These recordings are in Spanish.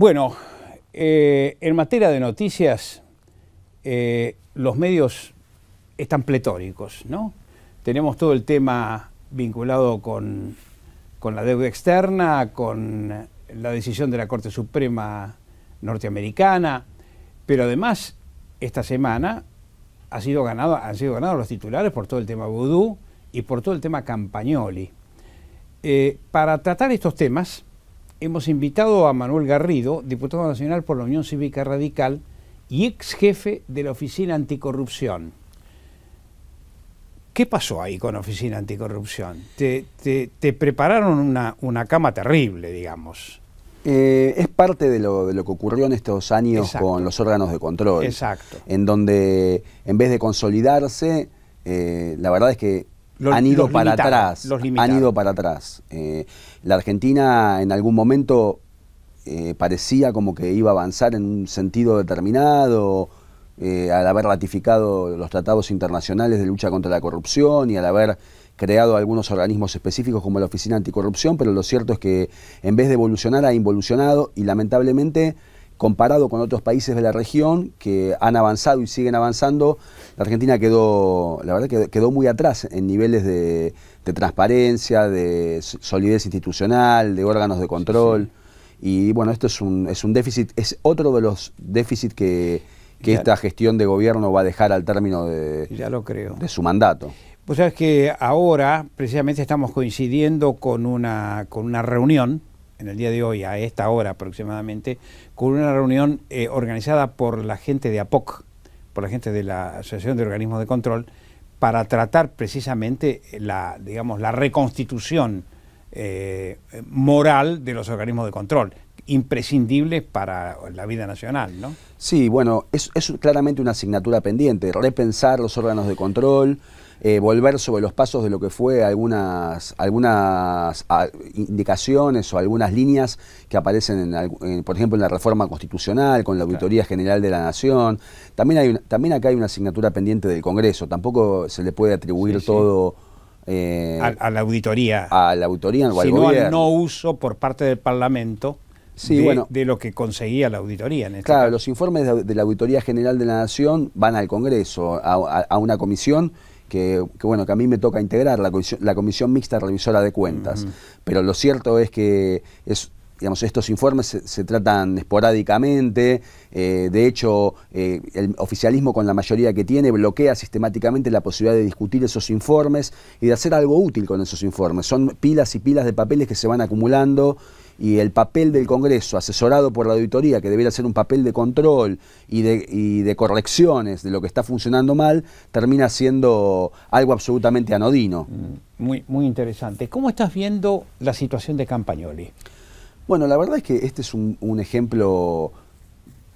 Bueno, eh, en materia de noticias, eh, los medios están pletóricos, ¿no? Tenemos todo el tema vinculado con, la deuda externa, con la decisión de la Corte Suprema norteamericana, pero además esta semana ha sido han sido ganados los titulares por todo el tema vudú y por todo el tema campagnoli. Eh, para tratar estos temas, hemos invitado a Manuel Garrido, diputado nacional por la Unión Cívica Radical y ex jefe de la Oficina Anticorrupción. ¿Qué pasó ahí con la Oficina Anticorrupción? Te, prepararon una, cama terrible, digamos. Eh, es parte de lo, que ocurrió en estos años con los órganos de control. Exacto. En donde, en vez de consolidarse, eh, la verdad es que han, ido para atrás, han eh, ido para atrás. la Argentina en algún momento eh, parecía como que iba a avanzar en un sentido determinado, eh, al haber ratificado los tratados internacionales de lucha contra la corrupción y al haber creado algunos organismos específicos como la Oficina Anticorrupción, pero lo cierto es que en vez de evolucionar ha involucionado y lamentablemente comparado con otros países de la región que han avanzado y siguen avanzando, la Argentina quedó, la verdad, quedó, quedó muy atrás en niveles de, transparencia, de solidez institucional, de órganos de control. Y bueno, esto es un, déficit, es otro de los déficits que, esta gestión de gobierno va a dejar al término de, de su mandato. Pues sabes que ahora precisamente estamos coincidiendo con una, con una reunión en el día de hoy, a esta hora aproximadamente, con una reunión eh, organizada por la gente de APOC, por la gente de la Asociación de Organismos de Control, para tratar precisamente eh, la, digamos, la reconstitución eh, moral de los organismos de control, imprescindibles para la vida nacional, ¿no? Sí, bueno, es, es claramente una asignatura pendiente, repensar los órganos de control, eh, volver sobre los pasos de lo que fue algunas, algunas ah, indicaciones o algunas líneas que aparecen, en, por ejemplo, en la reforma constitucional, con la Auditoría General de la Nación. También, hay también acá hay una asignatura pendiente del Congreso, tampoco se le puede atribuir todo... Eh, a, la auditoría. A la auditoría sino al no uso por parte del Parlamento de, lo que conseguía la auditoría. En este claro, los informes de, la Auditoría General de la Nación van al Congreso, a una comisión que, bueno, que a mí me toca integrar, la Comisión, Mixta Revisora de Cuentas. Pero lo cierto es que es, digamos, estos informes se, tratan esporádicamente, eh, de hecho eh, el oficialismo con la mayoría que tiene bloquea sistemáticamente la posibilidad de discutir esos informes y de hacer algo útil con esos informes. Son pilas y pilas de papeles que se van acumulando y el papel del Congreso, asesorado por la auditoría, que debería ser un papel de control y de, de correcciones de lo que está funcionando mal, termina siendo algo absolutamente anodino. Mm, muy, muy interesante. ¿Cómo estás viendo la situación de Campagnoli? Bueno, la verdad es que este es un, ejemplo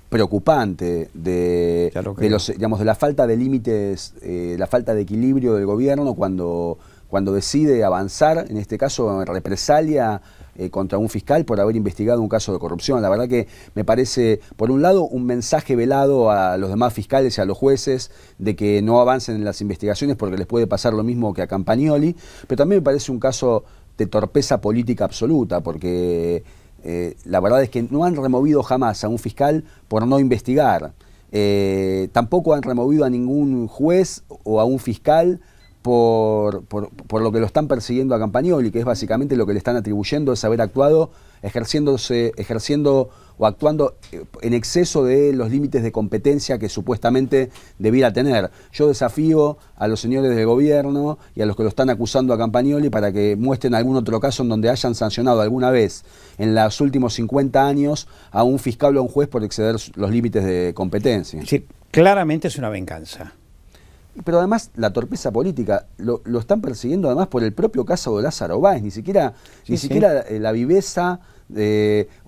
preocupante de, los, digamos, de la falta de límites, eh, la falta de equilibrio del gobierno cuando cuando decide avanzar, en este caso represalia eh, contra un fiscal por haber investigado un caso de corrupción. La verdad que me parece, por un lado, un mensaje velado a los demás fiscales y a los jueces de que no avancen en las investigaciones porque les puede pasar lo mismo que a Campagnoli, pero también me parece un caso de torpeza política absoluta porque... Eh, la verdad es que no han removido jamás a un fiscal por no investigar. Eh, tampoco han removido a ningún juez o a un fiscal por, por, por, lo que lo están persiguiendo a Campagnoli, que es básicamente lo que le están atribuyendo es haber actuado, ejerciéndose, ejerciendo o actuando eh, en exceso de los límites de competencia que supuestamente debiera tener. Yo desafío a los señores del gobierno y a los que lo están acusando a Campagnoli para que muestren algún otro caso en donde hayan sancionado alguna vez en los últimos 50 años a un fiscal o a un juez por exceder los límites de competencia. claramente es una venganza pero además la torpeza política lo, están persiguiendo además por el propio caso de Lázaro Báez, ni siquiera, ni siquiera eh, la viveza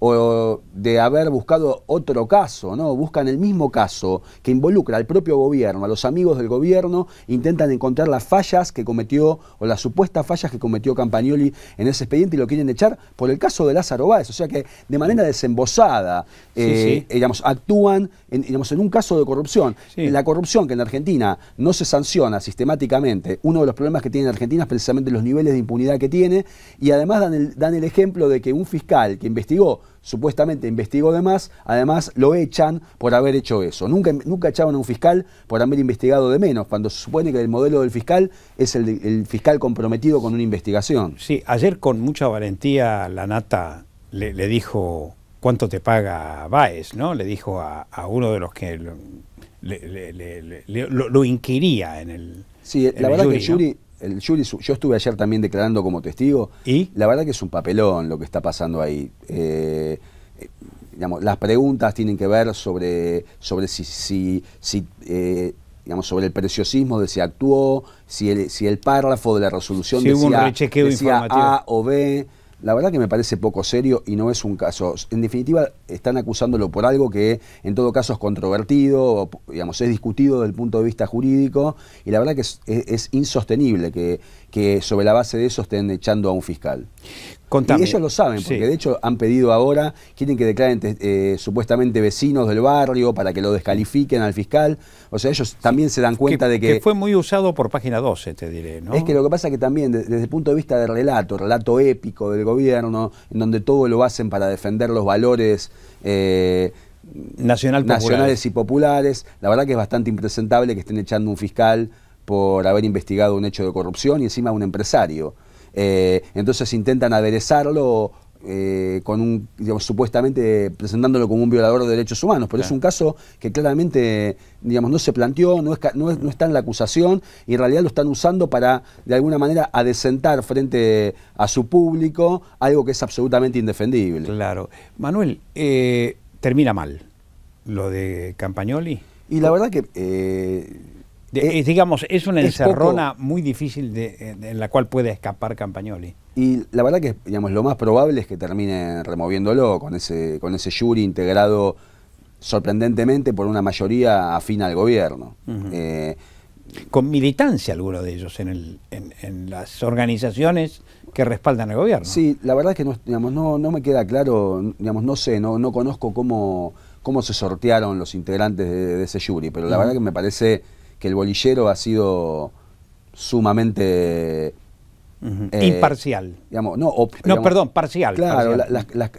o de haber buscado otro caso, ¿no? Buscan el mismo caso que involucra al propio gobierno, a los amigos del gobierno, intentan encontrar las fallas que cometió o las supuestas fallas que cometió Campagnoli en ese expediente y lo quieren echar por el caso de Lázaro Báez. O sea que de manera desembosada, eh, eh, digamos, actúan en, digamos, en un caso de corrupción. La corrupción que en Argentina no se sanciona sistemáticamente, uno de los problemas que tiene Argentina es precisamente los niveles de impunidad que tiene y además dan el ejemplo de que un fiscal que investigó, supuestamente investigó de más, además lo echan por haber hecho eso. Nunca, nunca echaban a un fiscal por haber investigado de menos, cuando se supone que el modelo del fiscal es el, fiscal comprometido con una investigación. Sí, ayer con mucha valentía la nata le, dijo cuánto te paga Baez, ¿no? Le dijo a, uno de los que lo, inquiría en el... Sí, la verdad que yo estuve ayer también declarando como testigo. ¿Y? La verdad que es un papelón lo que está pasando ahí. Eh, eh, las preguntas tienen que ver sobre, sobre si, si, eh, digamos, sobre el preciosismo de si actuó, si el, si el párrafo de la resolución decía, decía A o B. La verdad que me parece poco serio y no es un caso. En definitiva, están acusándolo por algo que en todo caso es controvertido, digamos, es discutido desde el punto de vista jurídico y la verdad que es, insostenible que, que sobre la base de eso estén echando a un fiscal. Y ellos lo saben, porque de hecho han pedido ahora, quieren que declaren eh, eh, supuestamente vecinos del barrio para que lo descalifiquen al fiscal. O sea, ellos también se dan cuenta de que... Que fue muy usado por Página 12, te diré, ¿no? Es que lo que pasa es que también, desde el punto de vista del relato, relato épico del gobierno, en donde todo lo hacen para defender los valores... Eh, Nacional nacionales y populares, la verdad que es bastante impresentable que estén echando un fiscal por haber investigado un hecho de corrupción y encima un empresario. Eh, entonces intentan aderezarlo eh, con un, digamos, supuestamente presentándolo como un violador de derechos humanos, pero es un caso que claramente, digamos, no se planteó, no, está en la acusación y en realidad lo están usando para, de alguna manera, adecentar frente a su público algo que es absolutamente indefendible. Claro. Manuel, eh, termina mal lo de Campagnoli. Y la verdad que eh, eh, digamos, es una encerrona muy difícil eh, en la cual puede escapar Campagnoli. Y la verdad que digamos, lo más probable es que termine removiéndolo con ese, con ese jury integrado sorprendentemente por una mayoría afina al gobierno. con militancia alguno de ellos en, el, en, las organizaciones que respaldan al gobierno. Sí, la verdad que no, digamos, no, no me queda claro, digamos, no sé, no, no conozco cómo, cómo se sortearon los integrantes de, ese jury, pero la verdad que me parece que el bolillero ha sido sumamente... Eh, Imparcial. no, perdón, parcial. Claro,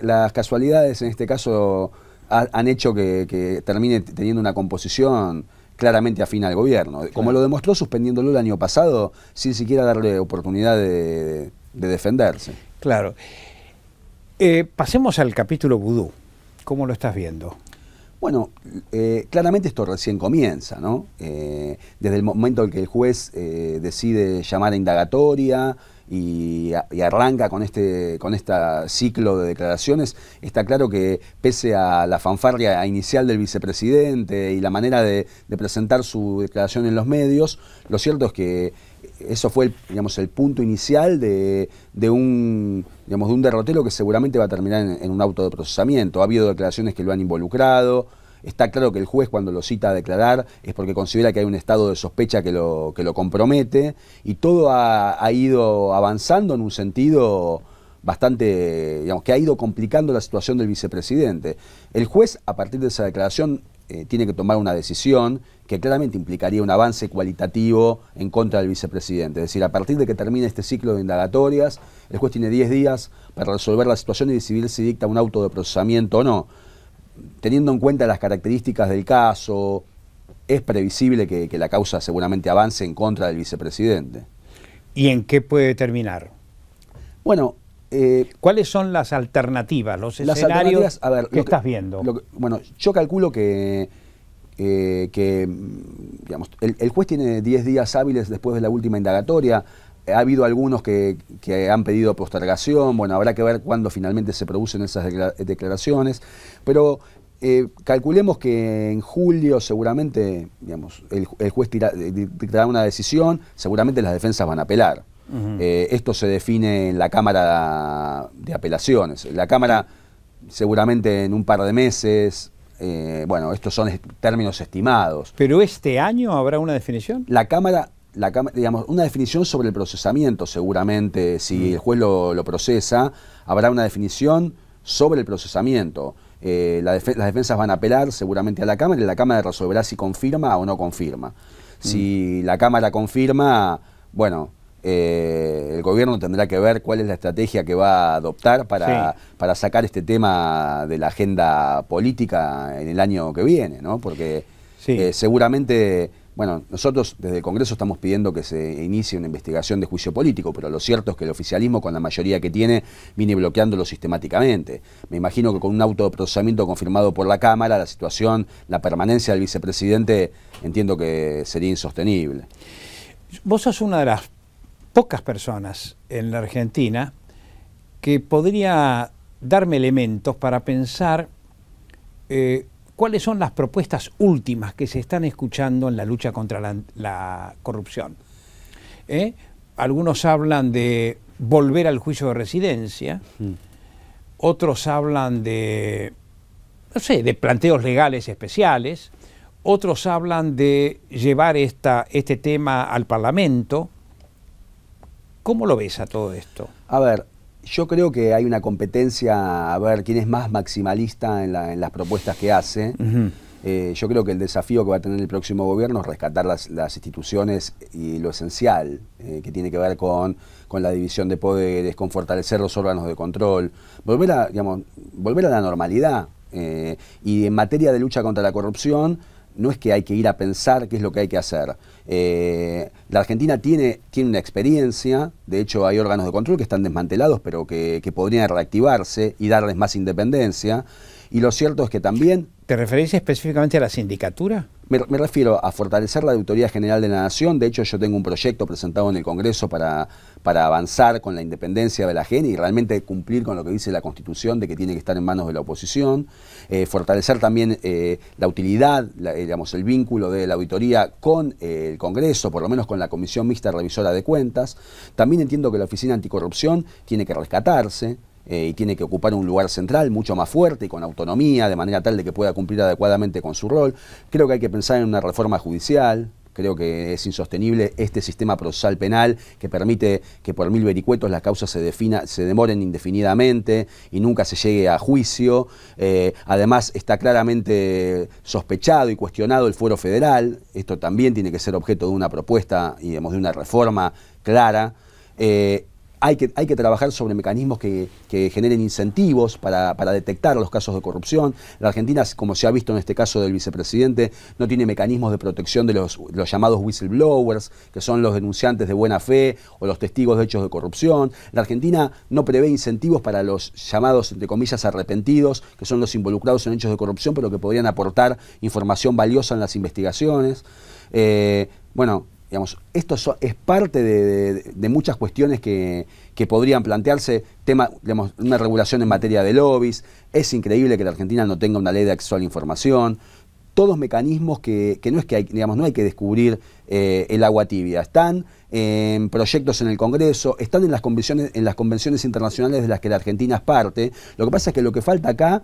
las, casualidades en este caso han hecho que, termine teniendo una composición claramente afín al gobierno, como lo demostró suspendiéndolo el año pasado sin siquiera darle oportunidad de, defenderse. Claro. Eh, pasemos al capítulo vudú. ¿Cómo lo estás viendo? Bueno, eh, claramente esto recién comienza, ¿no? Eh, desde el momento en que el juez eh, decide llamar a indagatoria y, arranca con este con este ciclo de declaraciones, está claro que pese a la fanfarria inicial del vicepresidente y la manera de, presentar su declaración en los medios, lo cierto es que eso fue, el, digamos, el punto inicial de un digamos, de un derrotero que seguramente va a terminar en, un auto de procesamiento. Ha habido declaraciones que lo han involucrado. Está claro que el juez cuando lo cita a declarar es porque considera que hay un estado de sospecha que lo, que lo compromete y todo ha, ha ido avanzando en un sentido bastante, digamos, que ha ido complicando la situación del vicepresidente. El juez, a partir de esa declaración, eh, tiene que tomar una decisión que claramente implicaría un avance cualitativo en contra del vicepresidente. Es decir, a partir de que termine este ciclo de indagatorias, el juez tiene 10 días para resolver la situación y decidir si dicta un auto de procesamiento o no. Teniendo en cuenta las características del caso, es previsible que la causa seguramente avance en contra del vicepresidente. ¿Y en qué puede terminar? Bueno, eh, ¿Cuáles son las alternativas, los escenarios a ver, que, estás viendo? bueno, yo calculo que, eh, el, juez tiene 10 días hábiles después de la última indagatoria. Eh, ha habido algunos que, han pedido postergación, bueno, habrá que ver cuándo finalmente se producen esas declaraciones, pero calculemos que en julio seguramente, el, juez dictará una decisión, seguramente las defensas van a apelar. Eh, esto se define en la Cámara de Apelaciones. La Cámara seguramente en un par de meses, eh, bueno, estos son términos estimados. ¿Pero este año habrá una definición? La Cámara, digamos, una definición sobre el procesamiento seguramente, si mm. el juez lo, procesa, habrá una definición sobre el procesamiento. Eh, las defensas van a apelar seguramente a la Cámara y la Cámara resolverá si confirma o no confirma. Si mm. la Cámara confirma, bueno, eh, el gobierno tendrá que ver cuál es la estrategia que va a adoptar para, sacar este tema de la agenda política en el año que viene, ¿no? Porque eh, seguramente, bueno, nosotros desde el Congreso estamos pidiendo que se inicie una investigación de juicio político, pero lo cierto es que el oficialismo, con la mayoría que tiene, viene bloqueándolo sistemáticamente. Me imagino que con un auto de procesamiento confirmado por la Cámara, la situación, la permanencia del vicepresidente, entiendo que sería insostenible. Vos sos una de las pocas personas en la Argentina que podría darme elementos para pensar eh, cuáles son las propuestas últimas que se están escuchando en la lucha contra la, corrupción. ¿eh? Algunos hablan de volver al juicio de residencia, mm. otros hablan de, no de planteos legales especiales, otros hablan de llevar esta, este tema al Parlamento, ¿Cómo lo ves a todo esto? A ver, yo creo que hay una competencia a ver quién es más maximalista en, las propuestas que hace. Eh, yo creo que el desafío que va a tener el próximo gobierno es rescatar las, instituciones y lo esencial, eh, que tiene que ver con, con, la división de poderes, con fortalecer los órganos de control, volver a, digamos, volver a la normalidad. Eh, y en materia de lucha contra la corrupción, no es que hay que ir a pensar qué es lo que hay que hacer. Eh, la Argentina tiene, tiene una experiencia, de hecho hay órganos de control que están desmantelados, pero que, que podrían reactivarse y darles más independencia. Y lo cierto es que también... ¿Te referís específicamente a la sindicatura? Me, refiero a fortalecer la Auditoría General de la Nación. De hecho, yo tengo un proyecto presentado en el Congreso para, para avanzar con la independencia de la GENI y realmente cumplir con lo que dice la Constitución de que tiene que estar en manos de la oposición. Eh, fortalecer también eh, la utilidad, eh, digamos, el vínculo de la auditoría con el Congreso, por lo menos con la Comisión Mixta Revisora de Cuentas. También entiendo que la Oficina Anticorrupción tiene que rescatarse. Eh, y tiene que ocupar un lugar central mucho más fuerte y con autonomía, de manera tal de que pueda cumplir adecuadamente con su rol. Creo que hay que pensar en una reforma judicial, creo que es insostenible este sistema procesal penal que permite que por mil vericuetos las causas se, defina, se demoren indefinidamente y nunca se llegue a juicio. Eh, además, está claramente sospechado y cuestionado el fuero federal. Esto también tiene que ser objeto de una propuesta y digamos, de una reforma clara. Eh, hay que, hay que trabajar sobre mecanismos que, generen incentivos para, detectar los casos de corrupción. La Argentina, como se ha visto en este caso del vicepresidente, no tiene mecanismos de protección de los, llamados whistleblowers, que son los denunciantes de buena fe o los testigos de hechos de corrupción. La Argentina no prevé incentivos para los llamados, entre comillas, arrepentidos, que son los involucrados en hechos de corrupción, pero que podrían aportar información valiosa en las investigaciones. Eh, bueno, esto es parte de, muchas cuestiones que, podrían plantearse, tema, digamos, una regulación en materia de lobbies, es increíble que la Argentina no tenga una ley de acceso a la información, todos mecanismos que, no es que hay, digamos, no hay que descubrir eh, el agua tibia, están en proyectos en el Congreso, están en las convenciones, en las convenciones internacionales de las que la Argentina es parte. Lo que pasa es que lo que falta acá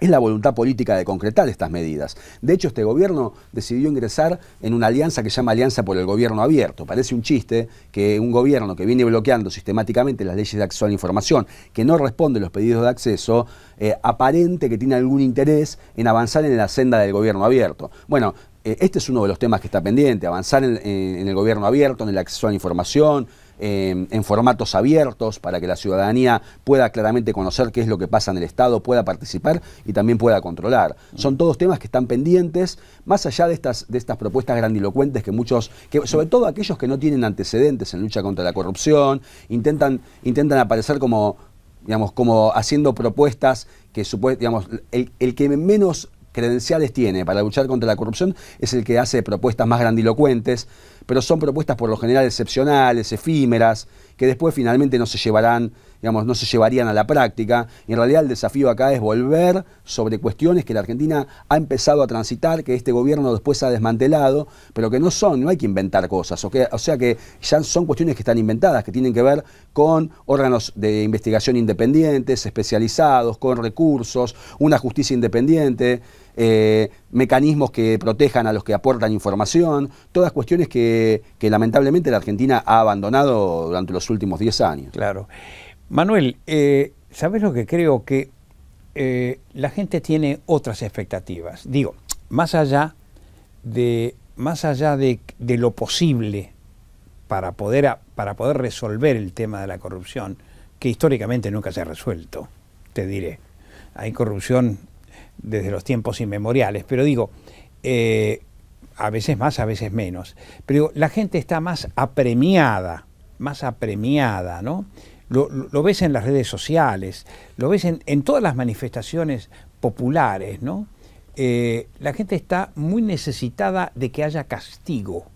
es la voluntad política de concretar estas medidas. De hecho, este gobierno decidió ingresar en una alianza que se llama Alianza por el Gobierno Abierto. Parece un chiste que un gobierno que viene bloqueando sistemáticamente las leyes de acceso a la información, que no responde los pedidos de acceso, eh, aparente que tiene algún interés en avanzar en la senda del gobierno abierto. Bueno, eh, este es uno de los temas que está pendiente, avanzar en el gobierno abierto, en el acceso a la información, Em, en formatos abiertos para que la ciudadanía pueda claramente conocer qué es lo que pasa en el Estado, pueda participar y también pueda controlar. Son todos temas que están pendientes, más allá de estas, de estas propuestas grandilocuentes que muchos, que, sobre todo aquellos que no tienen antecedentes en lucha contra la corrupción, intentan, intentan aparecer como, digamos, como haciendo propuestas que digamos, el, el que menos credenciales tiene para luchar contra la corrupción es el que hace propuestas más grandilocuentes, pero son propuestas por lo general excepcionales, efímeras, que después finalmente no se llevarán, digamos, no se llevarían a la práctica. en realidad el desafío acá es volver sobre cuestiones que la Argentina ha empezado a transitar, que este gobierno después ha desmantelado, pero que no son, no hay que inventar cosas. O sea que ya son cuestiones que están inventadas, que tienen que ver con órganos de investigación independientes, especializados, con recursos, una justicia independiente. Eh, mecanismos que protejan a los que aportan información, todas cuestiones que, lamentablemente la Argentina ha abandonado durante los últimos 10 años. Claro. Manuel, eh, ¿sabes lo que creo? Que eh, la gente tiene otras expectativas. Digo, más allá de, más allá de, lo posible para poder, para poder resolver el tema de la corrupción, que históricamente nunca se ha resuelto, te diré. Hay corrupción desde los tiempos inmemoriales, pero digo, eh, a veces más, a veces menos. Pero la gente está más apremiada, más apremiada, ¿no? Lo, ves en las redes sociales, lo ves en, todas las manifestaciones populares, ¿no? Eh, la gente está muy necesitada de que haya castigo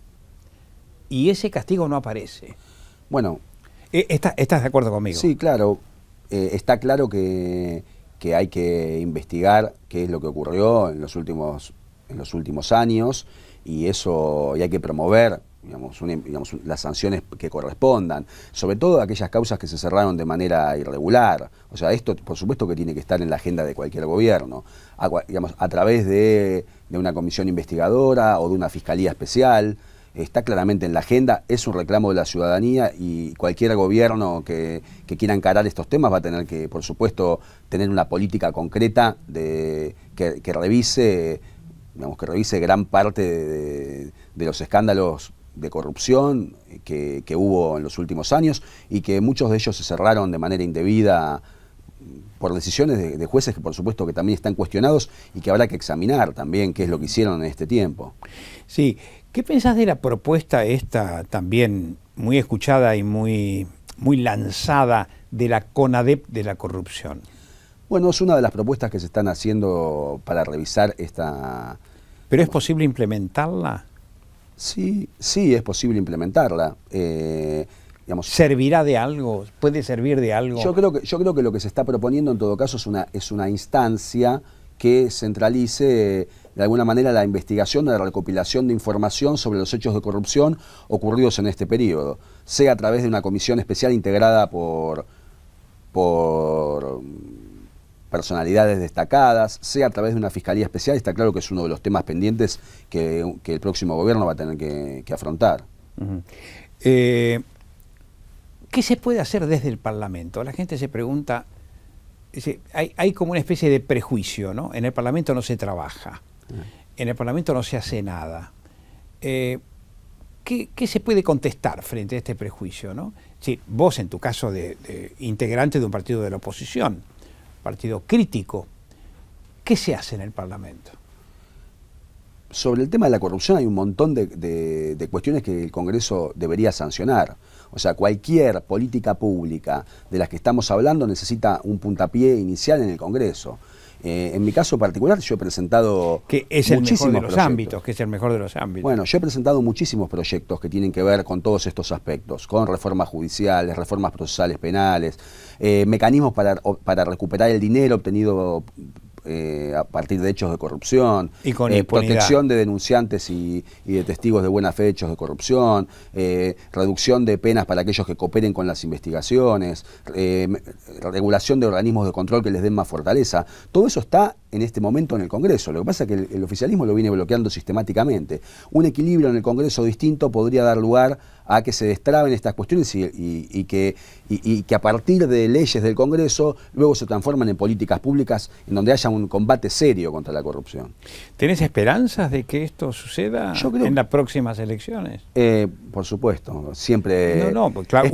y ese castigo no aparece. Bueno. Eh, ¿Estás de acuerdo conmigo? Sí, claro. está claro que que hay que investigar qué es lo que ocurrió en los últimos, en los últimos años y eso hay que promover las sanciones que correspondan, sobre todo aquellas causas que se cerraron de manera irregular. O sea, esto por supuesto que tiene que estar en la agenda de cualquier gobierno, a, través de una comisión investigadora o de una fiscalía especial está claramente en la agenda, es un reclamo de la ciudadanía y cualquier gobierno que, quiera encarar estos temas va a tener que, por supuesto, tener una política concreta de, que, revise, digamos, que revise gran parte de, los escándalos de corrupción que, hubo en los últimos años y que muchos de ellos se cerraron de manera indebida por decisiones de, jueces que por supuesto que también están cuestionados y que habrá que examinar también qué es lo que hicieron en este tiempo. Sí, ¿Qué pensás de la propuesta esta también muy escuchada y muy, muy lanzada de la CONADEP de la corrupción? Bueno, es una de las propuestas que se están haciendo para revisar esta... ¿Pero es posible implementarla? Sí, sí, es posible implementarla. Eh, ¿Servirá de algo? ¿Puede servir de algo? Yo creo, que, yo creo que lo que se está proponiendo en todo caso es una, es una instancia que centralice de alguna manera la investigación de la recopilación de información sobre los hechos de corrupción ocurridos en este periodo, sea a través de una comisión especial integrada por, por mm, personalidades destacadas, sea a través de una fiscalía especial, está claro que es uno de los temas pendientes que, el próximo gobierno va a tener que, afrontar. Eh, ¿Qué se puede hacer desde el Parlamento? La gente se pregunta, hay, hay como una especie de prejuicio, ¿no? En el Parlamento no se trabaja. En el Parlamento no se hace nada. Eh, ¿qué, se puede contestar frente a este prejuicio? Si vos, en tu caso de, integrante de un partido de la oposición, partido crítico, ¿qué se hace en el Parlamento? sobre el tema de la corrupción hay un montón de, de, cuestiones que el Congreso debería sancionar. O sea, cualquier política pública de las que estamos hablando necesita un puntapié inicial en el Congreso. Eh, en mi caso particular, yo he presentado. Que es el mejor de los ámbitos, que es el mejor de los ámbitos. Bueno, yo he presentado muchísimos proyectos que tienen que ver con todos estos aspectos, con reformas judiciales, reformas procesales penales, eh, mecanismos para, para recuperar el dinero obtenido eh, a partir de hechos de corrupción, eh, protección de denunciantes y, de testigos de buena fe de hechos de corrupción, eh, reducción de penas para aquellos que cooperen con las investigaciones, regulación de organismos de control que les den más fortaleza. Todo eso está en este momento en el Congreso. Lo que pasa es que el, oficialismo lo viene bloqueando sistemáticamente. Un equilibrio en el Congreso distinto podría dar lugar a que se destraben estas cuestiones y, que, a partir de leyes del Congreso luego se transforman en políticas públicas en donde haya un combate serio contra la corrupción. ¿Tenés esperanzas de que esto suceda en las próximas elecciones? Eh, por supuesto, siempre es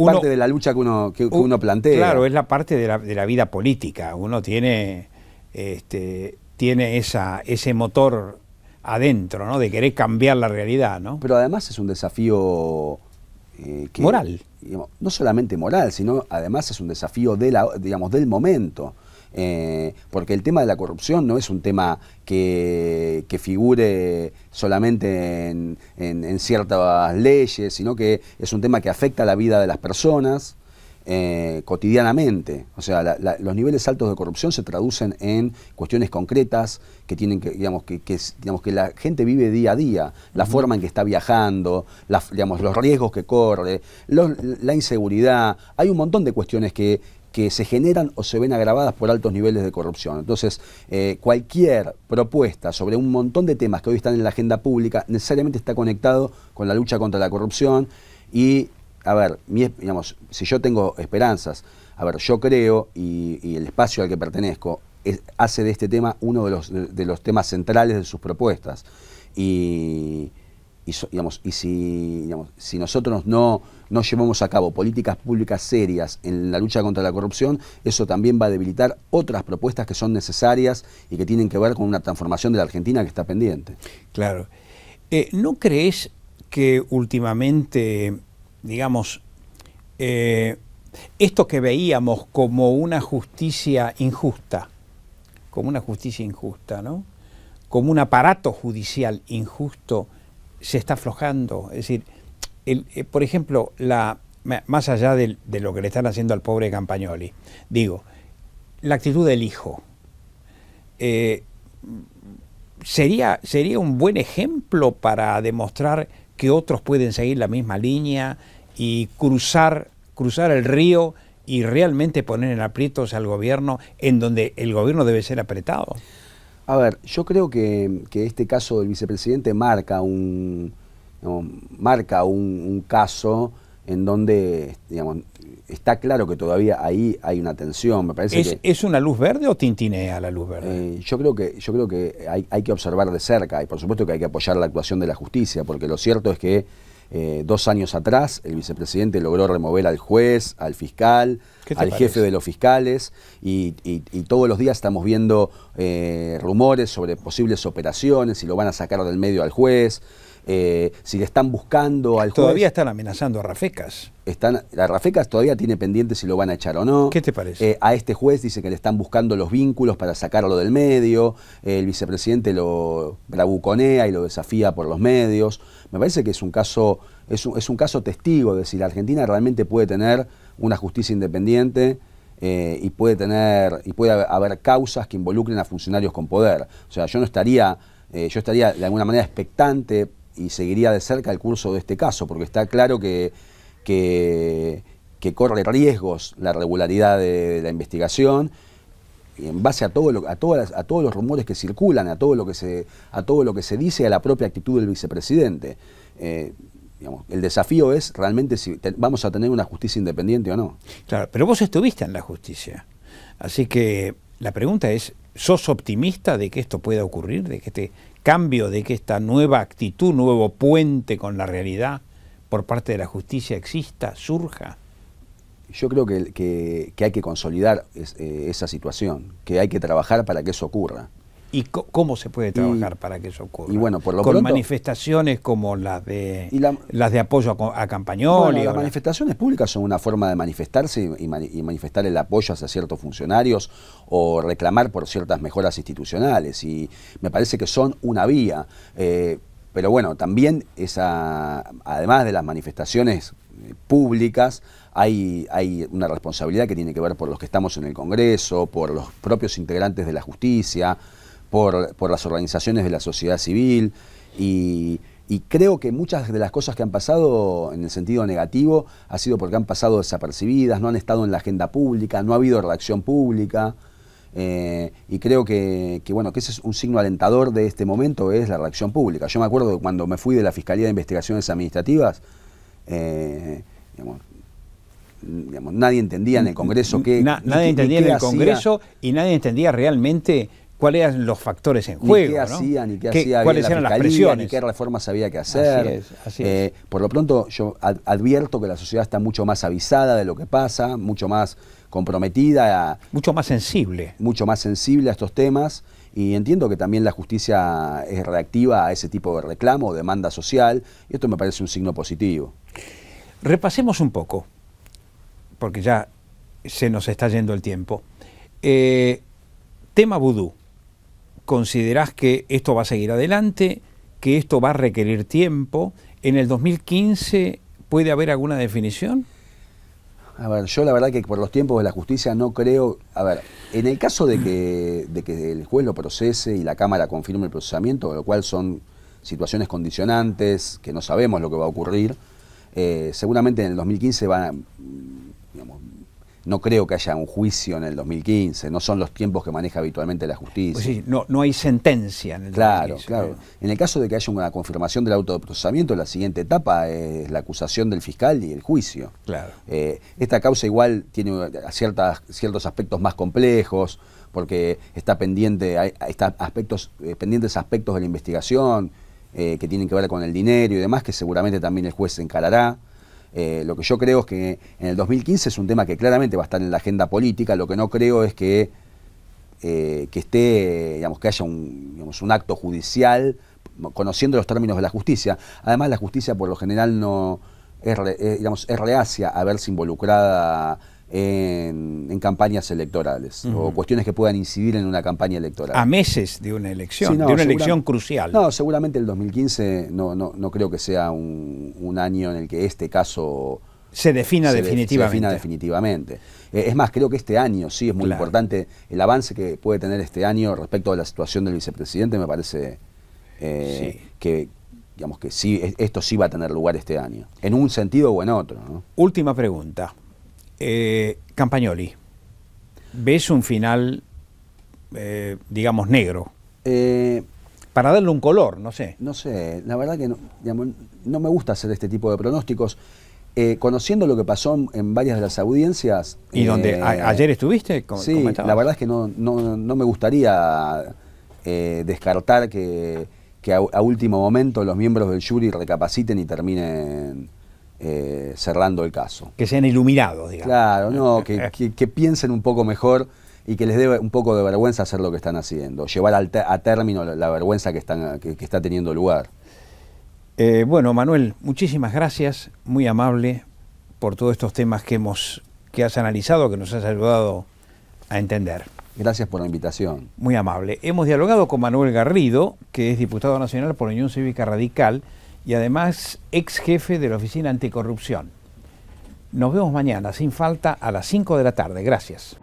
parte de la lucha que uno, uno plantea. Claro, es la parte de la, de la vida política. Uno tiene este, tiene esa, ese motor adentro, ¿no? De querer cambiar la realidad, Pero además es un desafío eh, moral. no solamente moral, sino además es un desafío de digamos, del momento. Eh, porque el tema de la corrupción no es un tema que, figure solamente en, en ciertas leyes, sino que es un tema que afecta la vida de las personas, eh, cotidianamente. O sea, los niveles altos de corrupción se traducen en cuestiones concretas que tienen que, digamos, que, digamos, que la gente vive día a día, la forma en que está viajando, los riesgos que corre, la inseguridad. Hay un montón de cuestiones que se generan o se ven agravadas por altos niveles de corrupción. Entonces, eh, cualquier propuesta sobre un montón de temas que hoy están en la agenda pública necesariamente está conectado con la lucha contra la corrupción y a ver, digamos, si yo tengo esperanzas, a ver, yo creo y, el espacio al que pertenezco hace de este tema uno de los, los temas centrales de sus propuestas. Y, digamos, y si, si nosotros no, no llevamos a cabo políticas públicas serias en la lucha contra la corrupción, eso también va a debilitar otras propuestas que son necesarias y que tienen que ver con una transformación de la Argentina que está pendiente. Claro. Eh, ¿No crees que últimamente digamos, eh, esto que veíamos como una justicia injusta, como una justicia injusta, ¿no? Como un aparato judicial injusto se está aflojando. Es decir, eh, por ejemplo, más allá de, lo que le están haciendo al pobre Campagnoli, digo, la actitud del hijo. Eh, sería, sería un buen ejemplo para demostrar que otros pueden seguir la misma línea y cruzar, cruzar el río y realmente poner en aprietos al gobierno en donde el gobierno debe ser apretado? A ver, yo creo que, este caso del vicepresidente marca un, marca un caso en donde digamos, está claro que todavía ahí hay una tensión. Me parece ¿Es, una luz verde o tintinea la luz verde? Eh, yo creo que, yo creo que hay, que observar de cerca y por supuesto que hay que apoyar la actuación de la justicia, porque lo cierto es que eh, dos años atrás el vicepresidente logró remover al juez, al fiscal, al jefe de los fiscales y, todos los días estamos viendo eh, rumores sobre posibles operaciones, si lo van a sacar del medio al juez. Eh, si le están buscando al Todavía están amenazando a Rafecas. Están, a Rafecas todavía tiene pendiente si lo van a echar o no. ¿Qué te parece? Eh, a este juez dice que le están buscando los vínculos para sacarlo del medio. Eh, el vicepresidente lo bravuconea y lo desafía por los medios. Me parece que es un caso, es un, es un caso testigo de si la Argentina realmente puede tener una justicia independiente. y puede tener y puede haber causas que involucren a funcionarios con poder. O sea, yo no estaría, yo estaría de alguna manera expectante y seguiría de cerca el curso de este caso, porque está claro que, que, corre riesgos la regularidad de, la investigación en base a todo a a todos los rumores que circulan, a todo lo que se a todo lo que se dice, a la propia actitud del vicepresidente. Eh, el desafío es realmente si vamos a tener una justicia independiente o no. Claro, pero vos estuviste en la justicia. Así que la pregunta es, ¿sos optimista de que esto pueda ocurrir, de que este cambio de que esta nueva actitud, nuevo puente con la realidad por parte de la justicia exista, surja? Yo creo que, que, hay que consolidar eh, esa situación, que hay que trabajar para que eso ocurra. ¿Y cómo se puede trabajar para que eso ocurra? por Con manifestaciones como las de las de apoyo a, a las manifestaciones públicas son una forma de manifestarse y, manifestar el apoyo hacia ciertos funcionarios o reclamar por ciertas mejoras institucionales. Y me parece que son una vía. Eh, pero bueno, también esa, además de las manifestaciones eh, públicas, hay, hay, una responsabilidad que tiene que ver por los que estamos en el Congreso, por los propios integrantes de la justicia, por, las organizaciones de la sociedad civil y, creo que muchas de las cosas que han pasado en el sentido negativo ha sido porque han pasado desapercibidas, no han estado en la agenda pública, no ha habido reacción pública. Eh, y creo que, bueno, que ese es un signo alentador de este momento, es la reacción pública. Yo me acuerdo cuando me fui de la Fiscalía de Investigaciones Administrativas, eh, nadie entendía en el Congreso qué... nadie entendía en el Congreso y nadie entendía realmente cuáles eran los factores en juego. qué hacían, ¿no? qué, cuáles la eran las presiones. Ni qué reformas había que hacer. Así es, eh, Por lo pronto, yo advierto que la sociedad está mucho más avisada de lo que pasa, mucho más comprometida. Mucho más sensible. Mucho más sensible a estos temas. Y entiendo que también la justicia es reactiva a ese tipo de reclamo, demanda social, y esto me parece un signo positivo. Repasemos un poco, porque ya se nos está yendo el tiempo. Eh, tema vudú. ¿Considerás que esto va a seguir adelante? ¿Que esto va a requerir tiempo? ¿En el 2015 puede haber alguna definición? A ver, yo la verdad que por los tiempos de la justicia no creo. A ver, en el caso de que, el juez lo procese y la Cámara confirme el procesamiento, lo cual son situaciones condicionantes, que no sabemos lo que va a ocurrir, eh, seguramente en el 2015 van, a... No creo que haya un juicio en el 2015, no son los tiempos que maneja habitualmente la justicia. Pues sí, no, no hay sentencia en el Claro, 2015, claro. En el caso de que haya una confirmación del auto de procesamiento, la siguiente etapa es la acusación del fiscal y el juicio. Claro. Eh, esta causa igual tiene eh, ciertas, ciertos aspectos más complejos, porque está pendiente, hay, aspectos, eh, pendientes aspectos de la investigación que tienen que ver con el dinero y demás, que seguramente también el juez encarará. Eh, lo que yo creo es que en el 2015 es un tema que claramente va a estar en la agenda política, lo que no creo es que, eh, que esté, digamos, que haya un, acto judicial conociendo los términos de la justicia. Además, la justicia por lo general no es, eh, digamos, es reacia a verse involucrada en, campañas electorales o cuestiones que puedan incidir en una campaña electoral. A meses de una elección, de una elección crucial. No, seguramente el 2015 no, creo que sea un, año en el que este caso se defina definitivamente. definitivamente. Eh, es más, creo que este año sí es muy importante. El avance que puede tener este año respecto a la situación del vicepresidente me parece eh, que, digamos que sí, esto sí va a tener lugar este año, en un sentido o en otro. Última pregunta eh, Campagnoli, ¿ves un final, eh, digamos, negro? Eh, Para darle un color, no sé. No sé, la verdad que no, no me gusta hacer este tipo de pronósticos. Eh, conociendo lo que pasó en, varias de las audiencias. ¿Y donde ayer estuviste? sí, la verdad es que no, me gustaría descartar que, a, a, último momento los miembros del jury recapaciten y terminen eh, cerrando el caso. Que sean iluminados, digamos. Claro, no, que, piensen un poco mejor y que les dé un poco de vergüenza hacer lo que están haciendo, llevar a término la, vergüenza que, están, que, está teniendo lugar. Eh, bueno, Manuel, muchísimas gracias, muy amable por todos estos temas que hemos que has analizado, que nos has ayudado a entender. Gracias por la invitación. Muy amable. Hemos dialogado con Manuel Garrido, que es diputado nacional por la Unión Cívica Radical y además ex jefe de la Oficina Anticorrupción. Nos vemos mañana, sin falta, a las 5 de la tarde. Gracias.